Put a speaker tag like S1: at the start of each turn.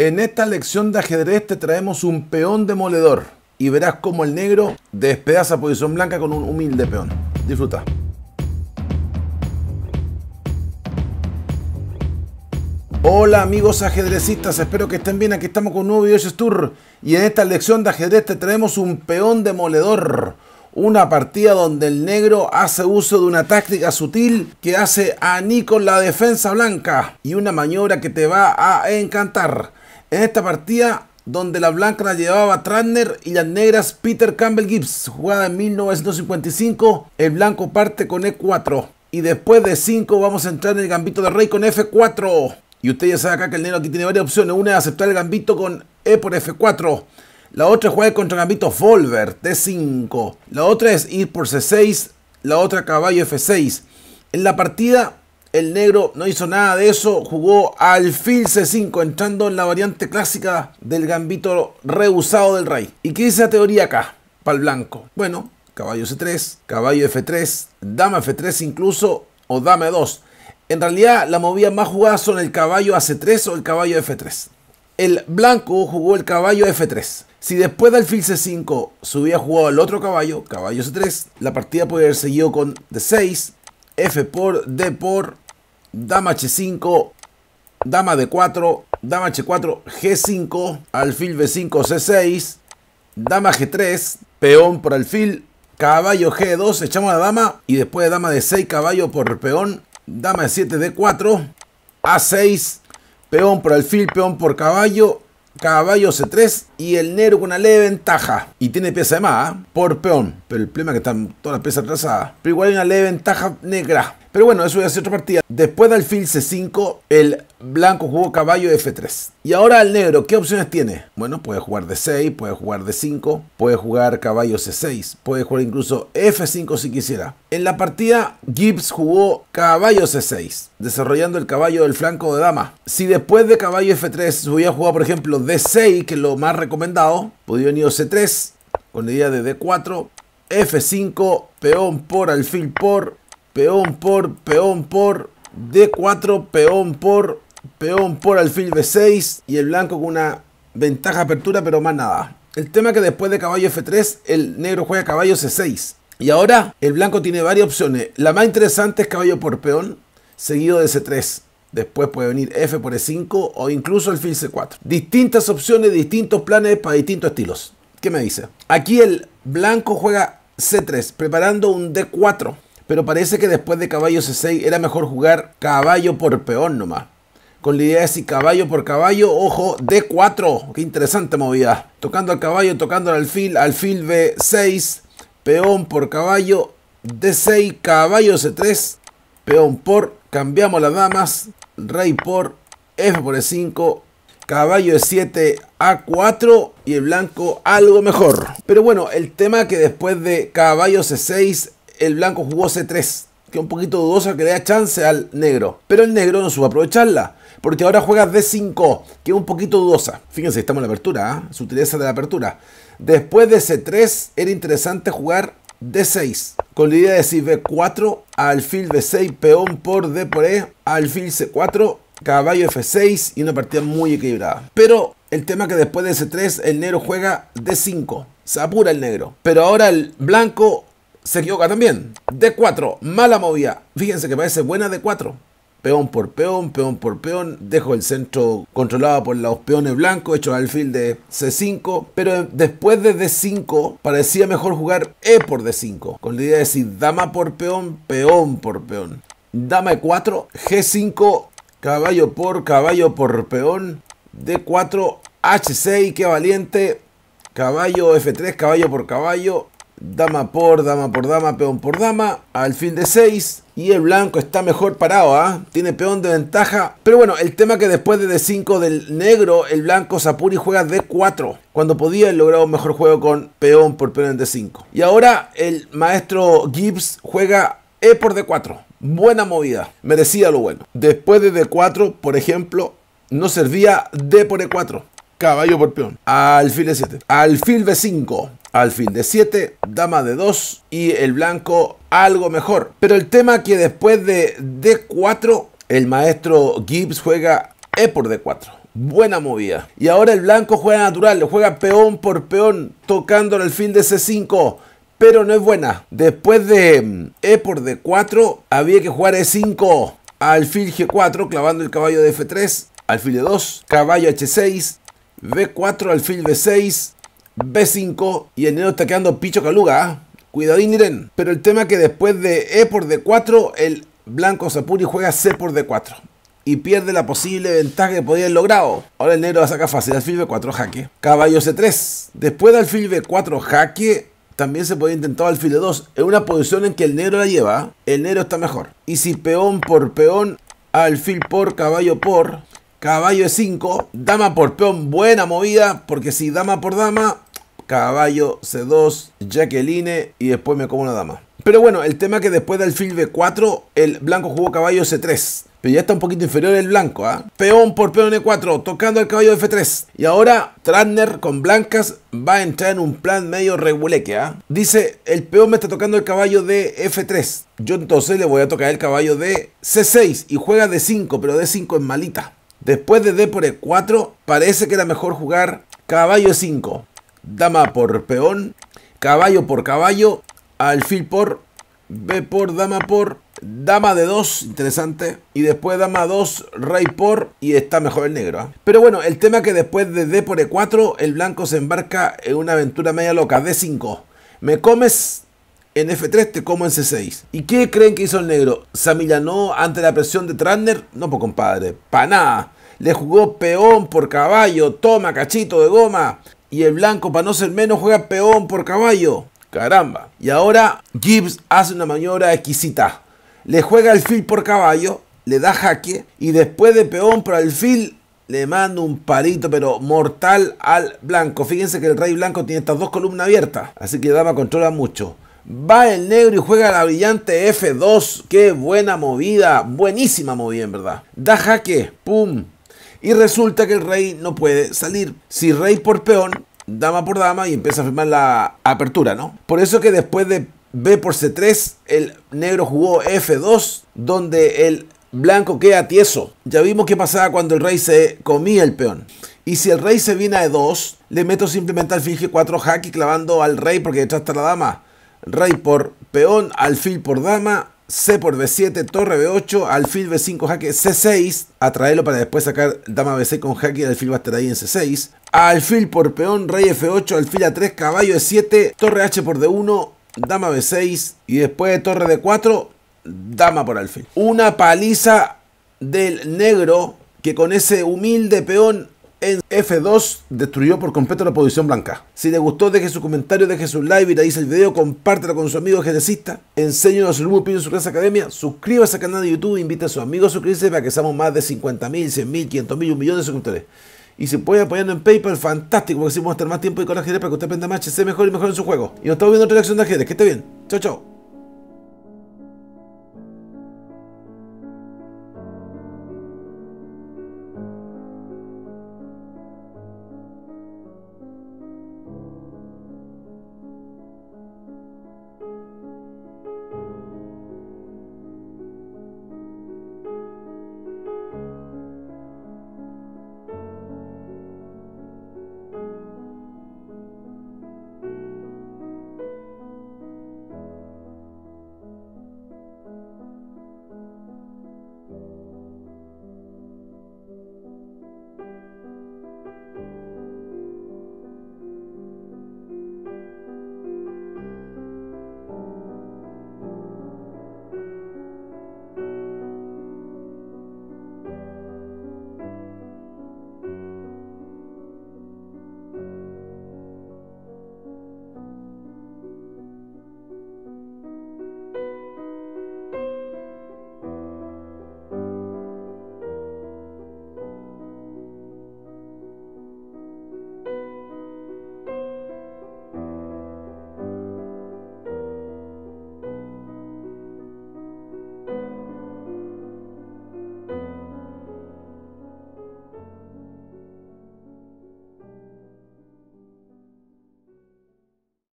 S1: En esta lección de ajedrez te traemos un peón demoledor y verás cómo el negro despedaza posición blanca con un humilde peón. Disfruta. Hola amigos ajedrecistas, espero que estén bien. Aquí estamos con un nuevo video de Tour y en esta lección de ajedrez te traemos un peón demoledor. Una partida donde el negro hace uso de una táctica sutil que hace a Nico la defensa blanca y una maniobra que te va a encantar. En esta partida, donde la blanca la llevaba Tranner y las negras Peter Campbell Gibbs, jugada en 1955, el blanco parte con E4. Y después de 5 vamos a entrar en el gambito de rey con F4. Y usted ya sabe acá que el negro aquí tiene varias opciones. Una es aceptar el gambito con E por F4. La otra es jugar contra el gambito Volver, d 5 La otra es ir por C6. La otra caballo F6. En la partida el negro no hizo nada de eso, jugó alfil C5, entrando en la variante clásica del gambito rehusado del rey. ¿Y qué dice la teoría acá, para el blanco? Bueno, caballo C3, caballo F3, dama F3 incluso, o dama 2 e En realidad, la movida más jugada son el caballo AC3 o el caballo F3. El blanco jugó el caballo F3. Si después del alfil C5 se hubiera jugado el otro caballo, caballo C3, la partida puede haber seguido con D6, F por, D por, dama h5, dama d4, dama h4, g5, alfil b5, c6, dama g3, peón por alfil, caballo g2, echamos la dama y después dama de 6 caballo por peón, dama de 7 d4, a6, peón por alfil, peón por caballo, caballo C3 y el negro con una leve ventaja. Y tiene pieza de más ¿ah? por peón. Pero el problema es que están todas las piezas atrasadas. Pero igual hay una leve ventaja negra. Pero bueno, eso a es otra partida. Después de alfil C5, el blanco jugó caballo F3. Y ahora el negro, ¿qué opciones tiene? Bueno, puede jugar D6, puede jugar D5, puede jugar caballo C6, puede jugar incluso F5 si quisiera. En la partida, Gibbs jugó caballo C6, desarrollando el caballo del flanco de dama. Si después de caballo F3 se hubiera jugado, por ejemplo, D6, que es lo más recomendado, podría venir C3 con la idea de D4, F5, peón por alfil por peón por, peón por, D4, peón por, peón por alfil B6 y el blanco con una ventaja de apertura, pero más nada. El tema es que después de caballo F3, el negro juega caballo C6. Y ahora el blanco tiene varias opciones. La más interesante es caballo por peón, seguido de C3. Después puede venir F por E5 o incluso alfil C4. Distintas opciones, distintos planes para distintos estilos. ¿Qué me dice? Aquí el blanco juega C3, preparando un D4 pero parece que después de caballo C6 era mejor jugar caballo por peón nomás. Con la idea de si caballo por caballo, ojo, D4. Qué interesante movida. Tocando al caballo, tocando al alfil, alfil B6, peón por caballo, D6, caballo C3, peón por, cambiamos las damas, rey por, F por E5, caballo E7, A4 y el blanco algo mejor. Pero bueno, el tema que después de caballo C6 el blanco jugó C3, que es un poquito dudosa que le da chance al negro. Pero el negro no supo aprovecharla, porque ahora juega D5, que es un poquito dudosa. Fíjense, estamos en la apertura, ¿ah? sutileza de la apertura. Después de C3 era interesante jugar D6, con la idea de decir B4, alfil B6, peón por D por E, alfil C4, caballo F6 y una partida muy equilibrada. Pero el tema es que después de C3 el negro juega D5, se apura el negro. Pero ahora el blanco se equivoca también. D4, mala movida. Fíjense que parece buena D4. Peón por peón, peón por peón. Dejo el centro controlado por los peones blancos, hecho alfil de C5. Pero después de D5 parecía mejor jugar E por D5. Con la idea de decir dama por peón, peón por peón. Dama E4, G5, caballo por caballo por peón. D4, H6, qué valiente. Caballo F3, caballo por caballo. Dama por dama por dama, peón por dama, al fin de 6. Y el blanco está mejor parado, ¿ah? Tiene peón de ventaja. Pero bueno, el tema que después de D5 del negro, el blanco Sapuri juega D4. Cuando podía logrado un mejor juego con peón por peón en D5. Y ahora el maestro Gibbs juega E por D4. Buena movida. Merecía lo bueno. Después de D4, por ejemplo, no servía D por E4. Caballo por peón. Alfil de 7 Alfil B5 alfil de 7, dama de 2 y el blanco algo mejor. Pero el tema que después de D4, el maestro Gibbs juega E por D4. Buena movida. Y ahora el blanco juega natural, le juega peón por peón, tocando el alfil de C5 pero no es buena. Después de mm, E por D4, había que jugar E5, alfil G4, clavando el caballo de F3, alfil de 2 caballo H6, B4, alfil B6, B5 y el negro está quedando picho caluga. ¿ah? Cuidadín, Iren. Pero el tema es que después de E por D4, el blanco Sapuri juega C por D4 y pierde la posible ventaja que podía haber logrado. Ahora el negro va a sacar fácil alfil B4 jaque. Caballo C3. Después de alfil B4 jaque, también se podía intentar alfil de 2 En una posición en que el negro la lleva, ¿ah? el negro está mejor. Y si peón por peón, alfil por, caballo por, caballo E5, dama por peón, buena movida, porque si dama por dama, caballo, C2, Jacqueline y después me como una dama. Pero bueno, el tema es que después del alfil B4, el blanco jugó caballo C3. Pero ya está un poquito inferior el blanco, ¿ah? Peón por peón E4, e tocando el caballo de F3. Y ahora Trantner con blancas va a entrar en un plan medio reguleque, ¿ah? Dice, el peón me está tocando el caballo de F3. Yo entonces le voy a tocar el caballo de C6 y juega D5, pero D5 es malita. Después de D por E4, parece que era mejor jugar caballo 5 dama por peón, caballo por caballo, alfil por, b por, dama por, dama de 2, interesante, y después dama 2, rey por, y está mejor el negro. ¿ah? Pero bueno, el tema que después de d por e4, el blanco se embarca en una aventura media loca, d5. Me comes en F3 te como en C6. ¿Y qué creen que hizo el negro? ¿Samillanó ante la presión de Tranner? No, pues compadre, pa' nada. Le jugó peón por caballo, toma cachito de goma. Y el blanco, para no ser menos, juega peón por caballo. Caramba. Y ahora Gibbs hace una maniobra exquisita. Le juega el alfil por caballo, le da jaque y después de peón para el alfil le manda un parito pero mortal al blanco. Fíjense que el rey blanco tiene estas dos columnas abiertas, así que dama controla mucho. Va el negro y juega la brillante F2. Qué buena movida, buenísima movida en verdad. Da jaque, pum, y resulta que el rey no puede salir. Si rey por peón, dama por dama y empieza a firmar la apertura, ¿no? Por eso que después de B por C3, el negro jugó F2, donde el blanco queda tieso. Ya vimos qué pasaba cuando el rey se comía el peón. Y si el rey se viene a E2, le meto simplemente alfil G4 y clavando al rey porque detrás está la dama. Rey por peón, alfil por dama, C por B7, torre B8, alfil B5, jaque C6, atraerlo para después sacar dama B6 con jaque y alfil va a estar ahí en C6. Alfil por peón, rey F8, alfil A3, caballo E7, torre H por D1, dama B6 y después de torre D4, dama por alfil. Una paliza del negro que con ese humilde peón en F2 destruyó por completo la posición blanca. Si le gustó, deje su comentario, deje su like, dice el video, compártelo con su amigo a su su grupo en su clase academia, suscríbase al canal de YouTube, invite a sus amigos a suscribirse para que seamos más de 50.000, 100.000, 500.000, un millón de suscriptores. Y si puede apoyarnos en PayPal, fantástico, porque así vamos más tiempo y con Jerez para que usted aprenda más, se mejor y mejor en su juego. Y nos estamos viendo otra reacción de ajedrez, que esté bien. Chao, chao.